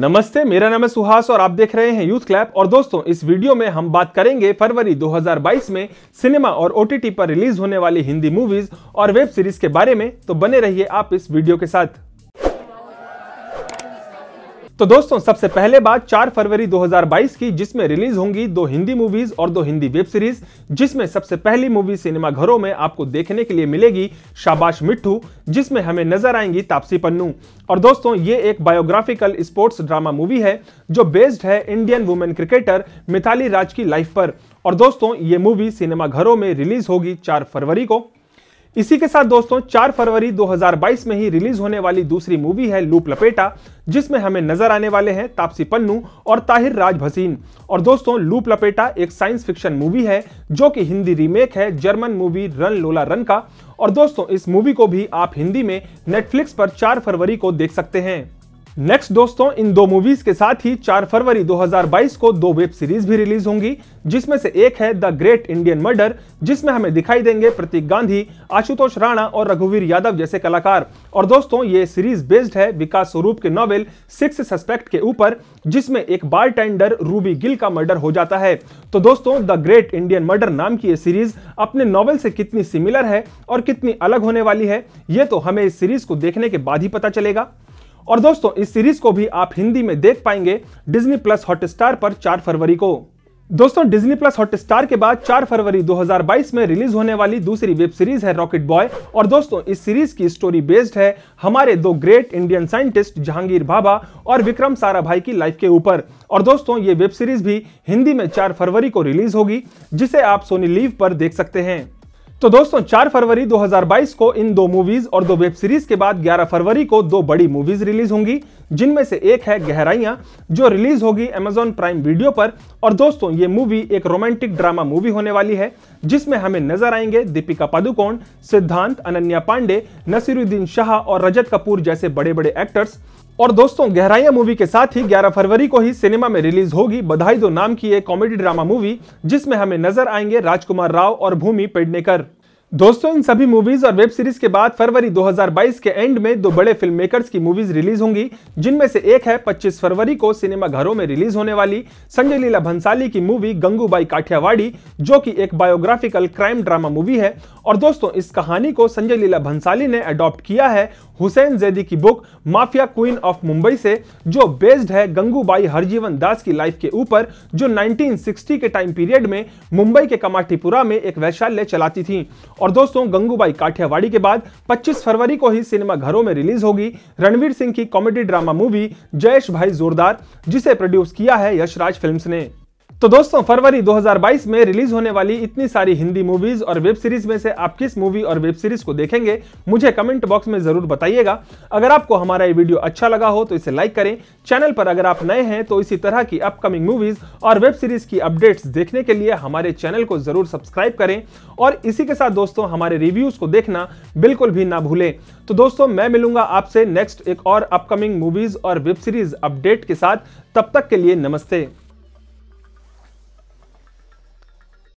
नमस्ते मेरा नाम है सुहास और आप देख रहे हैं यूथ क्लैप और दोस्तों इस वीडियो में हम बात करेंगे फरवरी 2022 में सिनेमा और ओटीटी पर रिलीज होने वाली हिंदी मूवीज और वेब सीरीज के बारे में तो बने रहिए आप इस वीडियो के साथ तो दोस्तों सबसे पहले बात 4 फरवरी 2022 की जिसमें रिलीज होंगी दो हिंदी मूवीज और दो हिंदी वेब सीरीज जिसमें सबसे पहली मूवी सिनेमाघरों में आपको देखने के लिए मिलेगी शाबाश मिट्टू जिसमें हमें नजर आएंगी तापसी पन्नू और दोस्तों ये एक बायोग्राफिकल स्पोर्ट्स ड्रामा मूवी है जो बेस्ड है Indian women cricketer Mithali Raj की लाइफ पर और दोस्तों ये मूवी सिनेमाघरों में रिलीज होगी चार फरवरी को इसी के साथ दोस्तों 4 फरवरी 2022 में ही रिलीज होने वाली दूसरी मूवी है लूप लपेटा जिसमें हमें नजर आने वाले हैं तापसी पन्नू और ताहिर राज भसीन और दोस्तों लूप लपेटा एक साइंस फिक्शन मूवी है जो कि हिंदी रीमेक है German movie run Lola run का और दोस्तों इस मूवी को भी आप हिंदी में नेटफ्लिक्स पर चार फरवरी को देख सकते हैं नेक्स्ट दोस्तों इन दो मूवीज के साथ ही 4 फरवरी 2022 को दो वेब सीरीज भी रिलीज होंगी जिसमें से एक है द ग्रेट इंडियन मर्डर जिसमें हमें दिखाई देंगे प्रतीक गांधी आशुतोष राणा और रघुवीर यादव जैसे कलाकार और दोस्तों ये सीरीज बेस्ड है विकास स्वरूप के नॉवेल सिक्स सस्पेक्ट के ऊपर जिसमें एक बार रूबी गिल का मर्डर हो जाता है तो दोस्तों द ग्रेट इंडियन मर्डर नाम की ये सीरीज अपने नॉवल से कितनी सिमिलर है और कितनी अलग होने वाली है ये तो हमें इस सीरीज को देखने के बाद ही पता चलेगा और दोस्तों इस सीरीज को भी आप हिंदी में देख पाएंगे डिज्नी प्लस हॉटस्टार पर 4 फरवरी को दोस्तों डिज्नी प्लस हॉटस्टार के बाद 4 फरवरी 2022 में रिलीज होने वाली दूसरी वेब सीरीज है रॉकेट बॉय और दोस्तों इस सीरीज की स्टोरी बेस्ड है हमारे दो great Indian scientist Jehangir Bhabha और विक्रम साराभाई की लाइफ के ऊपर और दोस्तों ये वेब सीरीज भी हिंदी में 4 फरवरी को रिलीज होगी जिसे आप सोनी लीव पर देख सकते हैं तो दोस्तों 4 फरवरी 2022 को इन दो मूवीज और दो वेब सीरीज के बाद 11 फरवरी को दो बड़ी मूवीज रिलीज होंगी जिनमें से एक है गहराइयां जो रिलीज होगी Amazon प्राइम वीडियो पर और दोस्तों ये मूवी एक रोमांटिक ड्रामा मूवी होने वाली है जिसमें हमें नजर आएंगे दीपिका पादुकोण सिद्धांत अनन्या पांडे नसीरुद्दीन शाह और रजत कपूर जैसे बड़े बड़े एक्टर्स और दोस्तों गहराइया मूवी के साथ ही 11 फरवरी को ही सिनेमा में रिलीज होगी बधाई दो नाम की एक कॉमेडी ड्रामा मूवी जिसमें हमें नजर आएंगे राजकुमार राव और भूमि पेडनेकर दोस्तों इन सभी मूवीज और वेब सीरीज के बाद फरवरी 2022 के एंड में दो बड़े फिल्म मेकर्स की मूवीज रिलीज होंगी जिनमें से एक है 25 फरवरी को सिनेमा घरों में रिलीज होने वाली संजय लीला भंसाली की मूवी गंगूबाई काठियावाड़ी जो कि एक बायोग्राफिकल क्राइम ड्रामा मूवी है और दोस्तों इस कहानी को संजय लीला भंसाली ने अडॉप्ट किया है हुसैन जैदी की book mafia queen of Mumbai से जो बेस्ड है गंगूबाई हरजीवन दास की लाइफ के ऊपर जो 1960 के टाइम पीरियड में मुंबई के कमाठीपुरा में एक वैशाल्य चलाती थी और दोस्तों गंगूबाई काठियावाड़ी के बाद 25 फरवरी को ही सिनेमा घरों में रिलीज होगी रणवीर सिंह की कॉमेडी ड्रामा मूवी जयेश भाई जोरदार जिसे प्रोड्यूस किया है यशराज फिल्म्स ने तो दोस्तों फरवरी 2022 में रिलीज होने वाली इतनी सारी हिंदी मूवीज और वेब सीरीज में से आप किस मूवी और वेब सीरीज को देखेंगे मुझे कमेंट बॉक्स में जरूर बताइएगा अगर आपको हमारा ये वीडियो अच्छा लगा हो तो इसे लाइक करें चैनल पर अगर आप नए हैं तो इसी तरह की अपकमिंग मूवीज और वेब सीरीज की अपडेट्स देखने के लिए हमारे चैनल को जरूर सब्सक्राइब करें और इसी के साथ दोस्तों हमारे रिव्यूज को देखना बिल्कुल भी ना भूलें तो दोस्तों मैं मिलूंगा आपसे नेक्स्ट एक और अपकमिंग मूवीज और वेब सीरीज अपडेट के साथ तब तक के लिए नमस्ते